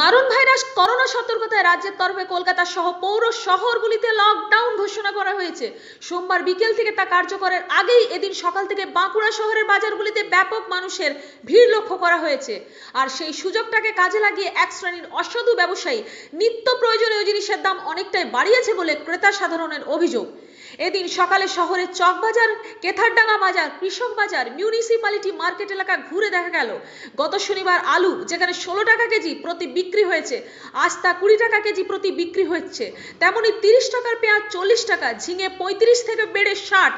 মারণ virus corona সতর্কতায় রাজ্যের তরফে কলকাতা সহ পৌর শহরগুলিতে লকডাউন ঘোষণা করা হয়েছে সোমবার বিকেল থেকে তা কার্যকরের আগেই এদিন সকাল থেকে বাঁকুড়া শহরের বাজারগুলিতে ব্যাপক মানুষের ভিড় লক্ষ্য করা হয়েছে আর সেই সুযোগটাকে কাজে লাগিয়ে এক শ্রেণীর অসাধু ব্যবসায়ী নিত্য প্রয়োজনীয় জিনিসের দাম অনেকটাই বাড়িয়েছে বলে ক্রেতা সাধারণের অভিযোগ এদিন সকালে শহরের চকবাজার কেথারডাঙ্গা বাজার কৃষক বাজার মিউনিসিপালিটি মার্কেট এলাকা ঘুরে দেখা গেল গত শনিবার আলু যেখানে ষোলো টাকা কেজি প্রতি বিক্রি হয়েছে আজ তা কুড়ি টাকা কেজি প্রতি বিক্রি হচ্ছে তেমনি তিরিশ টাকার পেঁয়াজ চল্লিশ টাকা ঝিঙে পঁয়ত্রিশ থেকে বেড়ে ষাট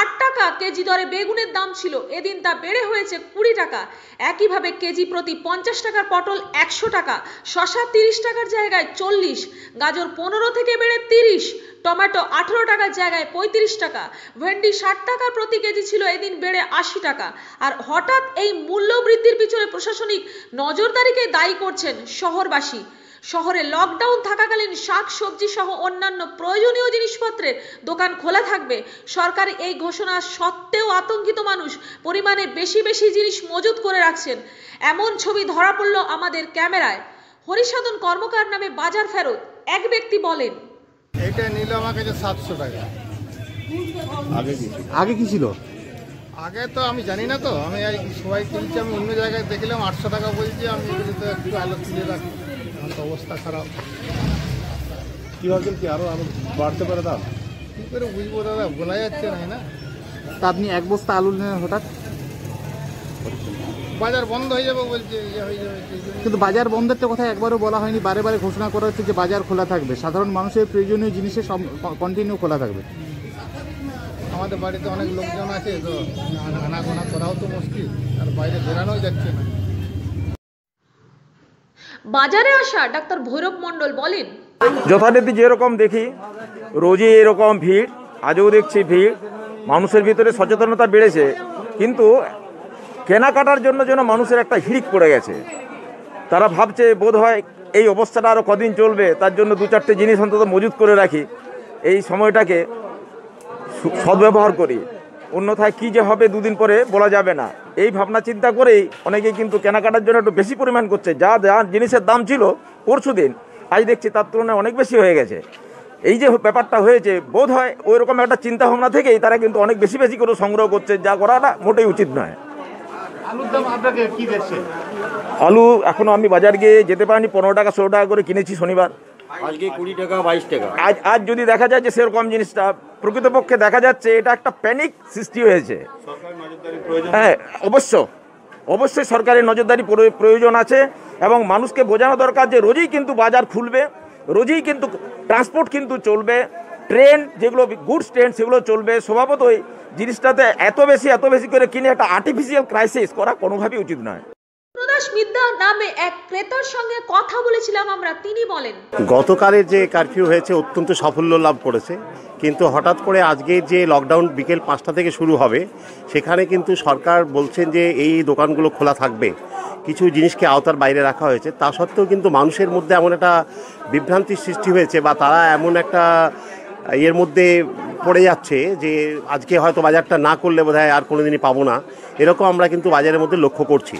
আট টাকা কেজি দরে বেগুনের দাম ছিল এদিন তা বেড়ে হয়েছে কুড়ি টাকা একইভাবে কেজি প্রতি পঞ্চাশ টাকার পটল একশো টাকা শশা তিরিশ টাকার জায়গায় চল্লিশ গাজর পনেরো থেকে বেড়ে তিরিশ টমেটো আঠেরো টাকার জায়গায় পঁয়ত্রিশ টাকা ভেন্ডি ষাট টাকার প্রতি কেজি ছিল এদিন বেড়ে আশি টাকা আর হঠাৎ এই মূল্য বৃদ্ধির পিছনে প্রশাসনিক নজরদারিকে দায়ী করছেন শহরবাসী শহরে লকডাউন থাকাকালীন শাক সবজি সহ অন্যান্য প্রয়োজনীয় জিনিসপত্রের দোকান খোলা থাকবে সরকার এই ঘোষণা সত্ত্বেও আতঙ্কিত মানুষ পরিমাণে বেশি বেশি জিনিস মজুত করে রাখছেন এমন ছবি ধরা পড়ল আমাদের ক্যামেরায় হরিসাধন কর্মকার নামে বাজার ফেরত এক ব্যক্তি বলেন এটা নিল আমার কাছে সাতশো টাকা আগে কি ছিল আগে তো আমি জানি না তো আমি সবাই কিনছি আমি অন্য জায়গায় দেখলাম আটশো টাকা বলছি আমি একটু আলো তুলে রাখি এখন তো অবস্থা খারাপ কী ভাবছেন কি আরও আরও বাড়তে পারে দাম কী করে বুঝবো দাদা বলা যাচ্ছে না না তা আপনি এক বস্তা আলু নেন হঠাৎ বাজার বন্ধ হয়ে যাবে বলছে ইয়ে কিন্তু বাজার বন্ধের তো কথা একবারও বলা হয়নি বারে বারে ঘোষণা করা হচ্ছে যে বাজার খোলা থাকবে সাধারণ মানুষের প্রয়োজনীয় জিনিসে কন্টিনিউ খোলা থাকবে আমাদের বাড়িতে অনেক লোকজন আছে তো আনাগোনা করাও তো মুশকিল আর বাইরে বেরানোই যাচ্ছে না বাজারে আসা ডাক্তার ভৈরব মন্ডল বলেন যথারীতি যেরকম দেখি রোজই এরকম ভিড় আজও দেখছি ভিড় মানুষের ভিতরে সচেতনতা বেড়েছে কিন্তু কেনাকাটার জন্য যেন মানুষের একটা হিড়িক পড়ে গেছে তারা ভাবছে বোধ হয় এই অবস্থাটা আরও কদিন চলবে তার জন্য দু চারটে জিনিস অন্তত মজুত করে রাখি এই সময়টাকে সদ্ব্যবহার করি অন্যথায় কি যে হবে দুদিন পরে বলা যাবে না এই ভাবনা চিন্তা করেই অনেকে কিন্তু কেনাকাটার জন্য একটু বেশি পরিমাণ করছে যা যা জিনিসের দাম ছিল পরশু দিন আজ দেখছি তার তুলনায় অনেক বেশি হয়ে গেছে এই যে ব্যাপারটা হয়েছে বোধ হয় ওই রকম একটা চিন্তা ভাবনা থেকেই তারা কিন্তু অনেক বেশি বেশি করে সংগ্রহ করছে যা করাটা মোটেই উচিত নয় আলু এখনো আমি বাজার গিয়ে যেতে পারিনি পনেরো টাকা ষোলো টাকা করে কিনেছি শনিবার আজকে কুড়ি টাকা বাইশ টাকা আজ আজ যদি দেখা যায় যে সেরকম জিনিসটা প্রকৃতপক্ষে দেখা যাচ্ছে এটা একটা প্যানিক সৃষ্টি হয়েছে হ্যাঁ অবশ্য অবশ্যই সরকারের নজরদারি প্রয়োজন আছে এবং মানুষকে বোঝানো দরকার যে রোজই কিন্তু বাজার খুলবে রোজই কিন্তু ট্রান্সপোর্ট কিন্তু চলবে ট্রেন যেগুলো গুডস ট্রেন সেগুলো চলবে স্বভাবতই জিনিসটাতে এত বেশি এত বেশি করে কিনে একটা আর্টিফিশিয়াল ক্রাইসিস করা কোনোভাবেই উচিত নয় প্রকাশ মিদ্যা নামে এক ক্রেতার সঙ্গে কথা বলেছিলাম আমরা তিনি বলেন গতকালের যে কারফিউ হয়েছে অত্যন্ত সাফল্য লাভ করেছে কিন্তু হঠাৎ করে আজকে যে লকডাউন বিকেল পাঁচটা থেকে শুরু হবে সেখানে কিন্তু সরকার বলছেন যে এই দোকানগুলো খোলা থাকবে কিছু জিনিসকে আওতার বাইরে রাখা হয়েছে তা সত্ত্বেও কিন্তু মানুষের মধ্যে এমন একটা বিভ্রান্তির সৃষ্টি হয়েছে বা তারা এমন একটা এর মধ্যে পড়ে যাচ্ছে যে আজকে হয়তো বাজারটা না করলে বোধহয় আর কোনোদিনই পাবো না এরকম আমরা কিন্তু বাজারের মধ্যে লক্ষ্য করছি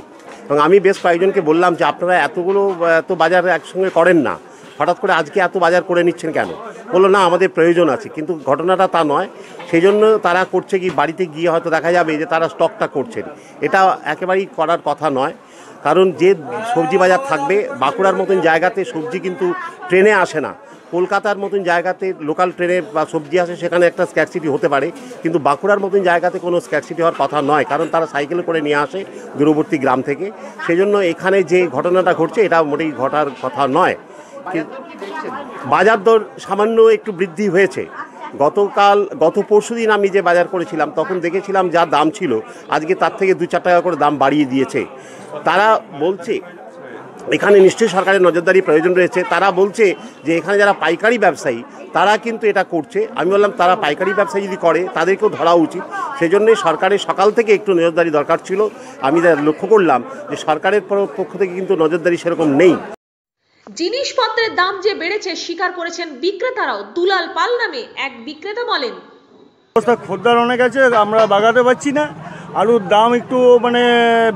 এবং আমি বেশ কয়েকজনকে বললাম যে আপনারা এতগুলো এত বাজার একসঙ্গে করেন না হঠাৎ করে আজকে এত বাজার করে নিচ্ছেন কেন বললো না আমাদের প্রয়োজন আছে কিন্তু ঘটনাটা তা নয় সেই জন্য তারা করছে কি বাড়িতে গিয়ে হয়তো দেখা যাবে যে তারা স্টকটা করছেন এটা একেবারেই করার কথা নয় কারণ যে সবজি বাজার থাকবে বাঁকুড়ার মতন জায়গাতে সবজি কিন্তু ট্রেনে আসে না কলকাতার মতন জায়গাতে লোকাল ট্রেনে বা সবজি আসে সেখানে একটা স্ক্যাকসিটি হতে পারে কিন্তু বাঁকুড়ার মতন জায়গাতে কোনো স্ক্যাকসিটি হওয়ার কথা নয় কারণ তারা সাইকেল করে নিয়ে আসে দূরবর্তী গ্রাম থেকে সেজন্য এখানে যে ঘটনাটা ঘটছে এটা মোটেই ঘটার কথা নয় বাজার দর সামান্য একটু বৃদ্ধি হয়েছে গতকাল গত পরশু দিন আমি যে বাজার করেছিলাম তখন দেখেছিলাম যা দাম ছিল আজকে তার থেকে দু চার টাকা করে দাম বাড়িয়ে দিয়েছে তারা বলছে এখানে নিশ্চয়ই সরকারের নজরদারি প্রয়োজন রয়েছে তারা বলছে যে এখানে যারা পাইকারি ব্যবসায়ী তারা কিন্তু এটা করছে আমি বললাম তারা পাইকারি ব্যবসায়ী যদি করে তাদেরকেও ধরা উচিত সেজন্য সরকারের সকাল থেকে একটু নজরদারি দরকার ছিল আমি লক্ষ্য করলাম যে সরকারের পক্ষ থেকে কিন্তু নজরদারি সেরকম নেই জিনিসপত্রের দাম যে বেড়েছে স্বীকার করেছেন বিক্রেতারাও দুলাল পাল নামে এক বিক্রেতা বলেন খদ্দার অনেক আছে আমরা বাগাতে পারছি না আলুর দাম একটু মানে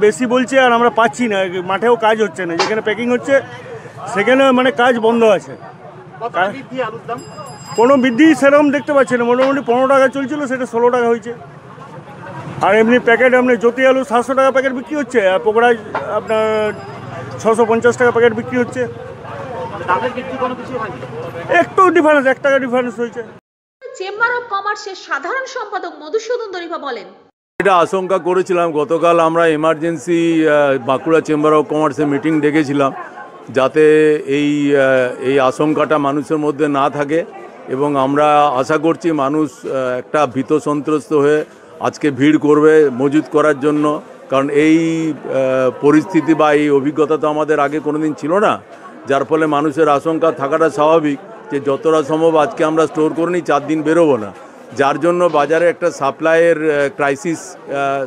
বেশি বলছে আর আমরা পাচ্ছি না মাঠেও কাজ হচ্ছে না যেখানে প্যাকিং হচ্ছে সেখানে মানে কাজ বন্ধ আছে কোনো বৃদ্ধি সেরকম দেখতে পাচ্ছি না মোটামুটি পনেরো টাকা চলছিল সেটা ষোলো টাকা হয়েছে আর এমনি প্যাকেট আপনি জ্যোতি আলু সাতশো টাকা প্যাকেট বিক্রি হচ্ছে আর পোকড়া আপনার ছশো পঞ্চাশ টাকা প্যাকেট বিক্রি হচ্ছে একটু ডিফারেন্স এক টাকা ডিফারেন্স হয়েছে চেম্বার অফ কমার্সের সাধারণ সম্পাদক মধুসূদন দরিফা বলেন এটা আশঙ্কা করেছিলাম গতকাল আমরা এমার্জেন্সি বাঁকুড়া চেম্বার অফ কমার্সে মিটিং ডেকেছিলাম যাতে এই এই আশঙ্কাটা মানুষের মধ্যে না থাকে এবং আমরা আশা করছি মানুষ একটা ভীত সন্ত্রস্ত হয়ে আজকে ভিড় করবে মজুদ করার জন্য কারণ এই পরিস্থিতি বা এই অভিজ্ঞতা তো আমাদের আগে কোনো দিন ছিল না যার ফলে মানুষের আশঙ্কা থাকাটা স্বাভাবিক যে যতটা সম্ভব আজকে আমরা স্টোর করে নিই চার দিন বেরোবো না যার জন্য বাজারে একটা সাপ্লাইয়ের ক্রাইসিস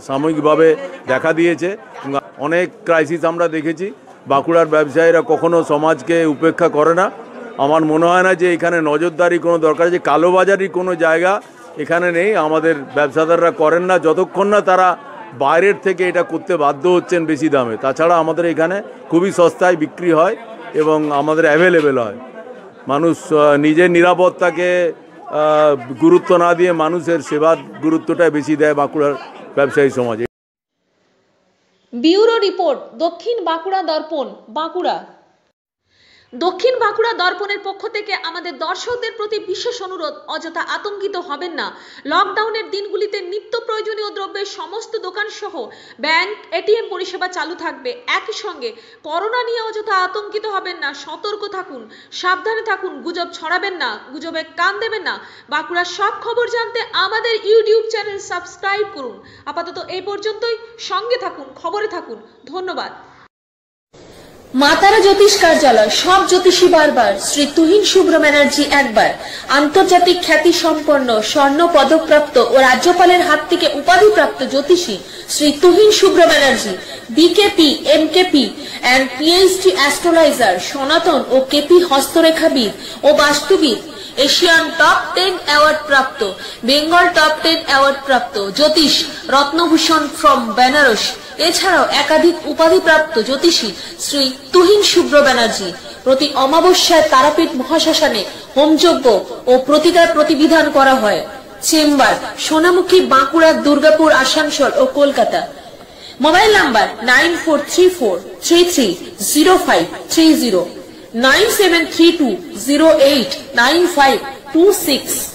সাময়িকভাবে দেখা দিয়েছে অনেক ক্রাইসিস আমরা দেখেছি বাঁকুড়ার ব্যবসায়ীরা কখনো সমাজকে উপেক্ষা করে না আমার মনে হয় না যে এখানে নজরদারি কোনো দরকার যে কালোবাজারি কোনো জায়গা এখানে নেই আমাদের ব্যবসাদাররা করেন না যতক্ষণ না তারা বাইরের থেকে এটা করতে বাধ্য হচ্ছেন বেশি দামে তাছাড়া আমাদের এখানে খুবই সস্তায় বিক্রি হয় এবং আমাদের অ্যাভেলেবেল হয় মানুষ নিজের নিরাপত্তাকে গুরুত্ব না দিয়ে মানুষের সেবার গুরুত্বটাই বেশি দেয় বাঁকুড়ার ব্যবসায়ী সমাজে বিউরো রিপোর্ট দক্ষিণ বাঁকুড়া দর্পণ বাঁকুড়া দক্ষিণ বাঁকুড়া দর্পণের পক্ষ থেকে আমাদের দর্শকদের প্রতি বিশেষ অনুরোধ অযথা আতঙ্কিত হবেন না লকডাউনের দিনগুলিতে নিত্য প্রয়োজনীয় দ্রব্যের সমস্ত দোকান সহ ব্যাংক এটিএম পরিষেবা চালু থাকবে একই সঙ্গে করোনা নিয়ে অযথা আতঙ্কিত হবেন না সতর্ক থাকুন সাবধানে থাকুন গুজব ছড়াবেন না গুজবে কান দেবেন না বাঁকুড়ার সব খবর জানতে আমাদের ইউটিউব চ্যানেল সাবস্ক্রাইব করুন আপাতত এই পর্যন্তই সঙ্গে থাকুন খবরে থাকুন ধন্যবাদ মাতারা জ্যোতিষ কার্যালয় সব জ্যোতিষী বারবার শ্রী তুহিন শুভ্র ব্যানার্জি একবার আন্তর্জাতিক খ্যাতি সম্পন্ন স্বর্ণ পদকপ্রাপ্ত ও রাজ্যপালের হাত থেকে উপাধিপ্রাপ্ত জ্যোতিষী Shri Tuhin Shubhra Banerjee BKP M MKP and PhD astrologer সনাতন ও কেপি হস্তরেখাবিদ ও বাস্তুবিদ এশিয়ান টপ টেন অ্যাওয়ার্ড প্রাপ্ত বেঙ্গল টপ টেন অ্যাওয়ার্ড প্রাপ্ত জ্যোতিষ রত্নভূষণ ফ্রম বেনারস এছাড়াও একাধিক উপাধিপ্রাপ্ত জ্যোতিষী শ্রী তুহিন শুভ্র ব্যানার্জি প্রতি অমাবস্যায় তারাপীঠ মহাশ্মশানে হোমযজ্ঞ ও প্রতিকার প্রতিবিধান করা হয় চেম্বার সোনামুখী বাঁকুড়া দুর্গাপুর আসানসোল ও Kolkata mobile number nine four three four three three zero five three zero nine seven three two zero eight nine five two six